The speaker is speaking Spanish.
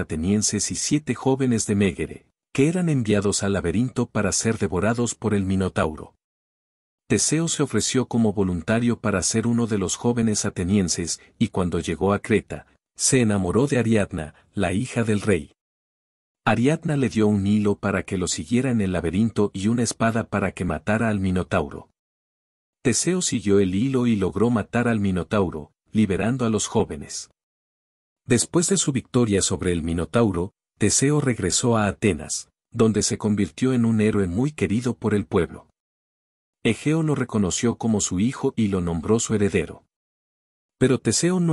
atenienses y siete jóvenes de Megere, que eran enviados al laberinto para ser devorados por el Minotauro. Teseo se ofreció como voluntario para ser uno de los jóvenes atenienses y cuando llegó a Creta, se enamoró de Ariadna, la hija del rey. Ariadna le dio un hilo para que lo siguiera en el laberinto y una espada para que matara al Minotauro. Teseo siguió el hilo y logró matar al Minotauro, liberando a los jóvenes. Después de su victoria sobre el Minotauro, Teseo regresó a Atenas, donde se convirtió en un héroe muy querido por el pueblo. Egeo lo reconoció como su hijo y lo nombró su heredero. Pero Teseo no